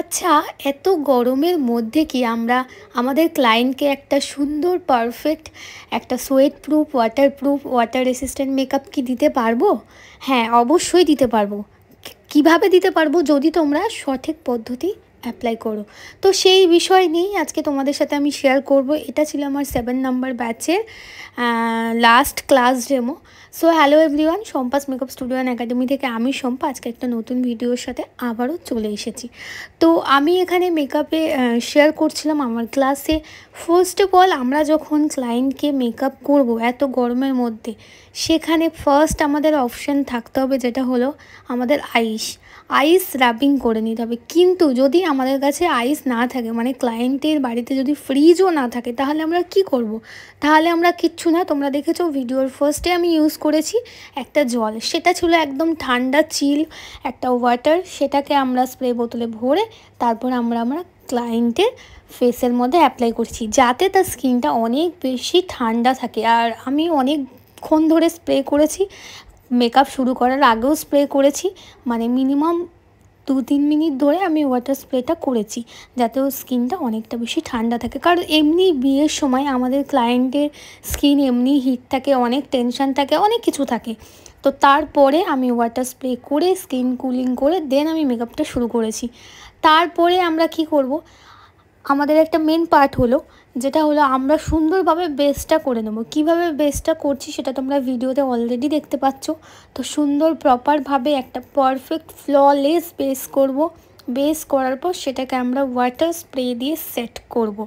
আচ্ছা এত গরমের মধ্যে কি আমরা আমাদের ক্লায়েন্টকে একটা সুন্দর পারফেক্ট একটা sweat proof water proof water resistant makeup কি দিতে পারবো হ্যাঁ অবশ্যই দিতে পারবো কিভাবে দিতে পারবো যদি তোমরা সঠিক পদ্ধতি অ্যাপ্লাই করো তো সেই বিষয় নিয়েই আজকে তোমাদের সাথে আমি শেয়ার করব এটা ছিল আমার সেভেন নাম্বার ব্যাচের last class demo so hello everyone Sampa's makeup studio and academy থেকে আমি সম্পা আজকে একটা নতুন ভিডিওর সাথে আবারও চলে এসেছি তো আমি এখানে মেকআপে শেয়ার করছিলাম আমার ক্লাসে ফার্স্ট অফ অল আমরা যখন ক্লায়েন্টকে মেকআপ করব এত গরমের মধ্যে সেখানে ফার্স্ট আমাদের অপশান থাকতে হবে যেটা হলো আমাদের আইস আইস রাবিং করে নিতে হবে কিন্তু যদি আমাদের কাছে আইস না থাকে মানে ক্লায়েন্টের বাড়িতে যদি ফ্রিজও না থাকে তাহলে আমরা কি করব। তাহলে আমরা কিচ্ছু না তোমরা দেখেছো ভিডিওর ফার্স্টে আমি ইউজ করেছি একটা জল সেটা ছিল একদম ঠান্ডা চিল একটা ওয়াটার সেটাকে আমরা স্প্রে বোতলে ভরে তারপর আমরা আমরা ক্লায়েন্টের ফেসের মধ্যে অ্যাপ্লাই করছি যাতে তার স্কিনটা অনেক বেশি ঠান্ডা থাকে আর আমি অনেকক্ষণ ধরে স্প্রে করেছি মেকআপ শুরু করার আগেও স্প্রে করেছি মানে মিনিমাম দু তিন মিনিট ধরে আমি ওয়াটার স্প্রেটা করেছি যাতে ওর স্কিনটা অনেকটা বেশি ঠান্ডা থাকে কারণ এমনি বিয়ের সময় আমাদের ক্লায়েন্টের স্কিন এমনি হিট থাকে অনেক টেনশান থাকে অনেক কিছু থাকে তো তারপরে আমি ওয়াটার স্প্রে করে স্কিন কুলিং করে দেন আমি মেকআপটা শুরু করেছি তারপরে আমরা কি করব আমাদের একটা মেন পার্ট হলো যেটা হলো আমরা সুন্দরভাবে বেসটা করে নেব কিভাবে বেসটা করছি সেটা তোমরা ভিডিওতে অলরেডি দেখতে পাচ্ছ তো সুন্দর প্রপারভাবে একটা পারফেক্ট ফ্ললেস বেস করব বেস করার পর সেটাকে আমরা ওয়াটার স্প্রে দিয়ে সেট করব।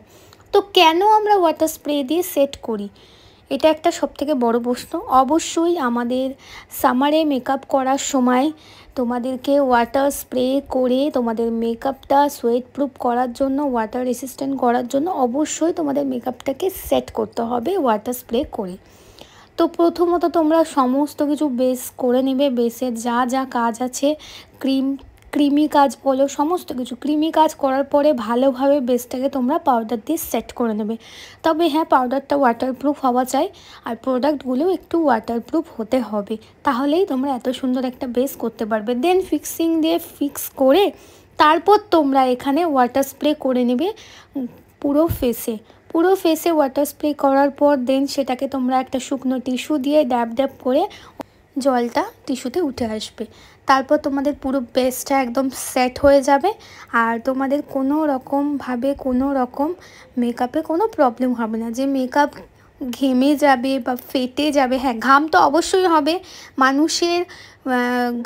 তো কেন আমরা ওয়াটার স্প্রে দিয়ে সেট করি এটা একটা সবথেকে বড় প্রশ্ন অবশ্যই আমাদের সামারে মেকআপ করার সময় তোমাদেরকে ওয়াটার স্প্রে করে তোমাদের মেকআপটা সোয়েট প্রুফ করার জন্য ওয়াটার রেসিস্ট্যান্ট করার জন্য অবশ্যই তোমাদের মেকআপটাকে সেট করতে হবে ওয়াটার স্প্রে করে তো প্রথমত তোমরা সমস্ত কিছু বেস করে নেবে বেসের যা যা কাজ আছে ক্রিম ক্রিমি কাজ বলো সমস্ত কিছু ক্রিমি কাজ করার পরে ভালোভাবে বেসটাকে তোমরা পাউডার দিয়ে সেট করে নেবে তবে হ্যাঁ পাউডারটা ওয়াটারপ্রুফ হওয়া চাই আর প্রোডাক্টগুলো একটু ওয়াটারপ্রুফ হতে হবে তাহলেই তোমরা এত সুন্দর একটা বেস করতে পারবে দেন ফিক্সিং দিয়ে ফিক্স করে তারপর তোমরা এখানে ওয়াটার স্প্রে করে নেবে পুরো ফেসে পুরো ফেসে ওয়াটার স্প্রে করার পর দেন সেটাকে তোমরা একটা শুকনো টিস্যু দিয়ে ড্যাব ড্যাব করে জলটা টিস্যুতে উঠে আসবে তারপর তোমাদের পুরো বেসটা একদম সেট হয়ে যাবে আর তোমাদের কোনো রকমভাবে কোনো রকম মেকআপে কোনো প্রবলেম হবে না যে মেকআপ ঘেমে যাবে বা ফেটে যাবে হ্যাঁ ঘাম তো অবশ্যই হবে মানুষের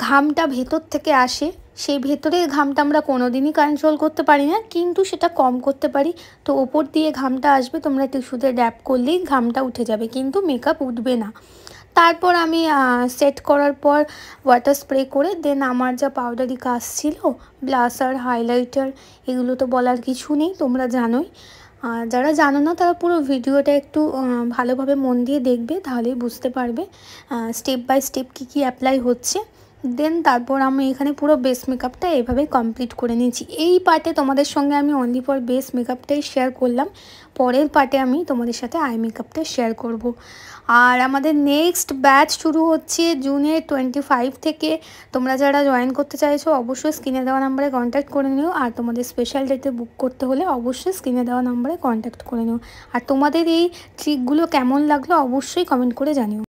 ঘামটা ভেতর থেকে আসে সেই ভেতরের ঘামটা আমরা কোনো দিনই কন্ট্রোল করতে পারি না কিন্তু সেটা কম করতে পারি তো ওপর দিয়ে ঘামটা আসবে তোমরা টিস্যুতে ড্যাপ করলেই ঘামটা উঠে যাবে কিন্তু মেকআপ উঠবে না তারপর আমি সেট করার পর ওয়াটার স্প্রে করে দেন আমার যা পাউডারি কাজ ছিল ব্লাসার হাইলাইটার এগুলো তো বলার কিছু নেই তোমরা জানোই যারা জানো না তারা পুরো ভিডিওটা একটু ভালোভাবে মন দিয়ে দেখবে তাহলেই বুঝতে পারবে স্টেপ বাই স্টেপ কি কি অ্যাপ্লাই হচ্ছে দেন তারপর আমি এখানে পুরো বেস মেকআপটা এভাবে কমপ্লিট করে নিয়েছি এই পার্টে তোমাদের সঙ্গে আমি অনলি ফর বেস মেকআপটাই শেয়ার করলাম পরের পার্টে আমি তোমাদের সাথে আই মেকআপটা শেয়ার করব। আর আমাদের নেক্সট ব্যাচ শুরু হচ্ছে জুনের টোয়েন্টি ফাইভ থেকে তোমরা যারা জয়েন করতে চাইছো অবশ্যই স্ক্রিনে দেওয়া নাম্বারে কন্ট্যাক্ট করে নিও আর তোমাদের স্পেশাল ডেটে বুক করতে হলে অবশ্যই স্ক্রিনে দেওয়া নাম্বারে কন্ট্যাক্ট করে নিও আর তোমাদের এই ট্রিকগুলো কেমন লাগলো অবশ্যই কমেন্ট করে জানিও